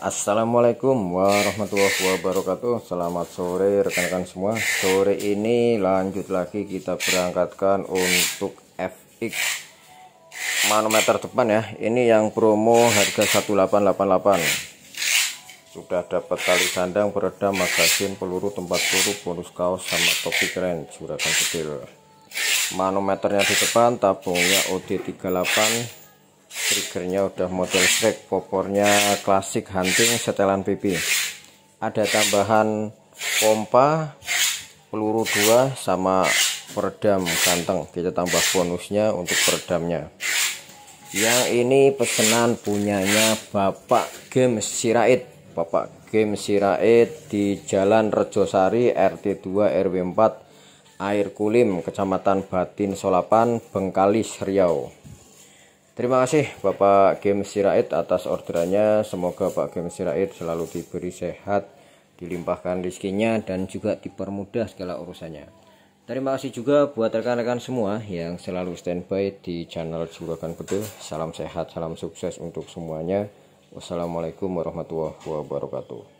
Assalamualaikum warahmatullahi wabarakatuh Selamat sore rekan-rekan semua Sore ini lanjut lagi kita berangkatkan untuk FX manometer depan ya Ini yang promo harga 1888 Sudah dapat tali sandang, peredam, magasin, peluru, tempat peluru, bonus kaos, sama topi keren Juragan kecil Manometernya di depan, tabungnya OD38 triggernya udah model strike popornya klasik hunting setelan PP ada tambahan pompa peluru dua sama peredam ganteng kita tambah bonusnya untuk peredamnya yang ini pesanan punyanya Bapak Game Sirait Bapak Game Sirait di Jalan Rejosari RT2 RW4 Air Kulim Kecamatan Batin Solapan Bengkalis Riau Terima kasih Bapak Game Sirait atas orderannya. Semoga Pak Game Sirait selalu diberi sehat, dilimpahkan rezekinya dan juga dipermudah segala urusannya. Terima kasih juga buat rekan-rekan semua yang selalu standby di channel Juragan Bedul. Salam sehat, salam sukses untuk semuanya. Wassalamualaikum warahmatullahi wabarakatuh.